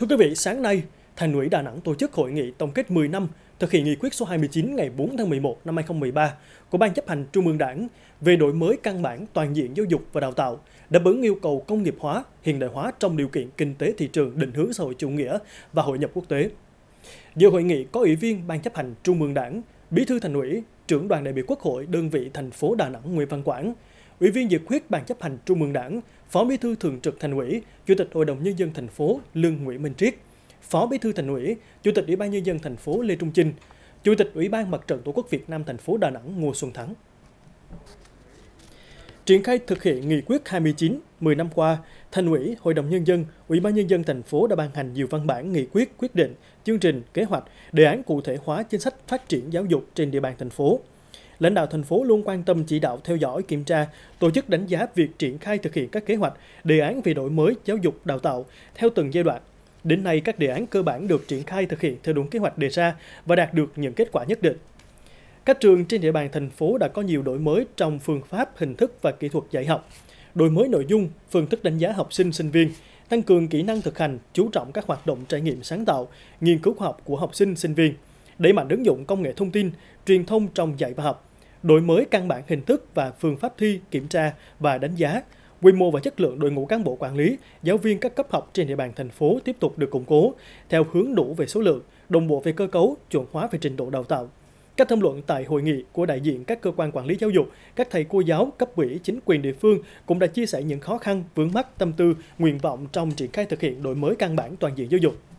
Thưa quý vị, sáng nay, Thành ủy Đà Nẵng tổ chức hội nghị tổng kết 10 năm thực hiện nghị quyết số 29 ngày 4 tháng 11 năm 2013 của Ban chấp hành Trung ương Đảng về đổi mới căn bản toàn diện giáo dục và đào tạo, đáp ứng yêu cầu công nghiệp hóa, hiện đại hóa trong điều kiện kinh tế thị trường định hướng xã hội chủ nghĩa và hội nhập quốc tế. Dự hội nghị có ủy viên Ban chấp hành Trung ương Đảng, Bí thư Thành ủy, trưởng đoàn đại biểu Quốc hội đơn vị thành phố Đà Nẵng Nguyễn Văn Quảng, Ủy viên Dự khuyết Ban chấp hành Trung ương Đảng, Phó Bí thư Thường trực Thành ủy, Chủ tịch Hội đồng Nhân dân thành phố Lương Nguyễn Minh Triết, Phó Bí thư Thành ủy, Chủ tịch Ủy ban Nhân dân thành phố Lê Trung Chinh, Chủ tịch Ủy ban Mặt trận Tổ quốc Việt Nam thành phố Đà Nẵng Ngô Xuân Thắng. Triển khai thực hiện nghị quyết 29, 10 năm qua, Thành ủy, Hội đồng Nhân dân, Ủy ban Nhân dân thành phố đã ban hành nhiều văn bản, nghị quyết, quyết định, chương trình, kế hoạch, đề án cụ thể hóa chính sách phát triển giáo dục trên địa bàn thành phố lãnh đạo thành phố luôn quan tâm chỉ đạo theo dõi, kiểm tra, tổ chức đánh giá việc triển khai thực hiện các kế hoạch, đề án về đổi mới giáo dục đào tạo theo từng giai đoạn. Đến nay, các đề án cơ bản được triển khai thực hiện theo đúng kế hoạch đề ra và đạt được những kết quả nhất định. Các trường trên địa bàn thành phố đã có nhiều đổi mới trong phương pháp, hình thức và kỹ thuật dạy học, đổi mới nội dung, phương thức đánh giá học sinh, sinh viên, tăng cường kỹ năng thực hành, chú trọng các hoạt động trải nghiệm sáng tạo, nghiên cứu khoa học của học sinh, sinh viên, đẩy mạnh ứng dụng công nghệ thông tin, truyền thông trong dạy và học, đổi mới căn bản hình thức và phương pháp thi, kiểm tra và đánh giá, quy mô và chất lượng đội ngũ cán bộ quản lý, giáo viên các cấp học trên địa bàn thành phố tiếp tục được củng cố theo hướng đủ về số lượng, đồng bộ về cơ cấu, chuẩn hóa về trình độ đào tạo. Các tham luận tại hội nghị của đại diện các cơ quan quản lý giáo dục, các thầy cô giáo, cấp ủy, chính quyền địa phương cũng đã chia sẻ những khó khăn, vướng mắc, tâm tư, nguyện vọng trong triển khai thực hiện đổi mới căn bản toàn diện giáo dục.